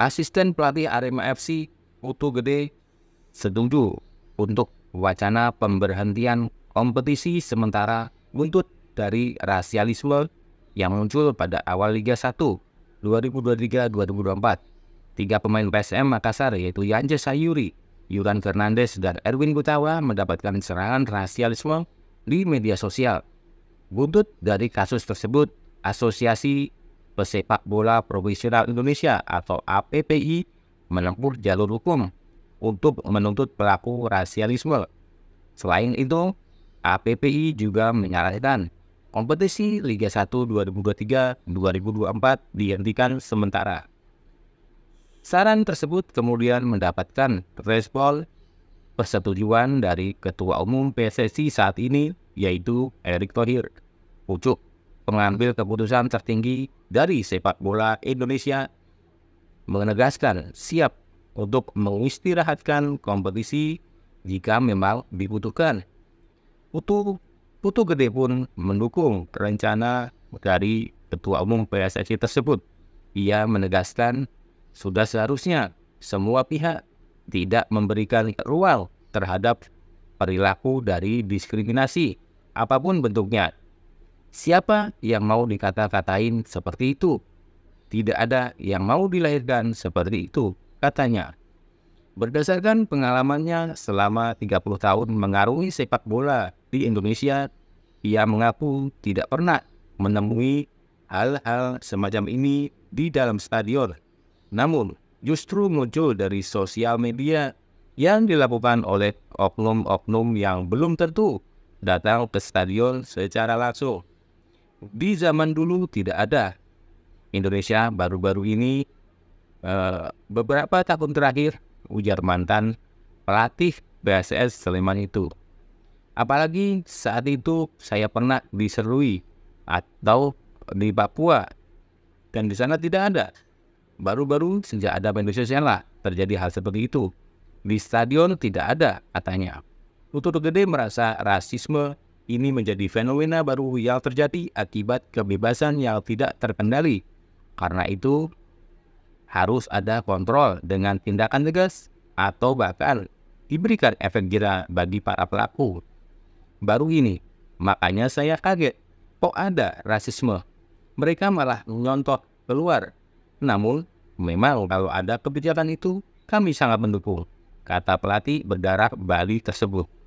Asisten pelatih Arema FC Utu Gede setuju untuk wacana pemberhentian kompetisi sementara buntut dari rasialisme yang muncul pada awal Liga 1 2023-2024. Tiga pemain PSM Makassar yaitu Yanja Sayuri, Yuran Fernandes, dan Erwin Gutawa mendapatkan serangan rasialisme di media sosial. Buntut dari kasus tersebut, Asosiasi Pesepak Bola Profesional Indonesia atau APPI menempuh jalur hukum untuk menuntut pelaku rasialisme. Selain itu, APPI juga menyarankan kompetisi Liga 1 2023-2024 dihentikan sementara. Saran tersebut kemudian mendapatkan respon persetujuan dari Ketua Umum PSSI saat ini yaitu Erick Thohir. Pucuk pengambil keputusan tertinggi dari sepak bola Indonesia menegaskan siap untuk mengistirahatkan kompetisi jika memang dibutuhkan. Putu Putu Gede pun mendukung rencana dari Ketua Umum PSSI tersebut. Ia menegaskan sudah seharusnya semua pihak tidak memberikan ruang terhadap perilaku dari diskriminasi apapun bentuknya Siapa yang mau dikata-katain seperti itu? Tidak ada yang mau dilahirkan seperti itu, katanya. Berdasarkan pengalamannya selama 30 tahun mengarungi sepak bola di Indonesia, ia mengaku tidak pernah menemui hal-hal semacam ini di dalam stadion. Namun, justru muncul dari sosial media yang dilakukan oleh oknum-oknum yang belum tentu datang ke stadion secara langsung di zaman dulu tidak ada. Indonesia baru-baru ini eh, beberapa tahun terakhir ujar mantan pelatih BSS Sleman itu. Apalagi saat itu saya pernah diserui atau di Papua dan di sana tidak ada. Baru-baru sejak ada Indonesia sosial lah terjadi hal seperti itu. Di stadion tidak ada katanya. Lutut Gede merasa rasisme ini menjadi fenomena baru yang terjadi akibat kebebasan yang tidak terkendali. Karena itu, harus ada kontrol dengan tindakan tegas atau bahkan diberikan efek jera bagi para pelaku. Baru ini, makanya saya kaget kok ada rasisme. Mereka malah nyontoh keluar. Namun, memang kalau ada kebijakan itu, kami sangat mendukung, kata pelatih berdarah Bali tersebut.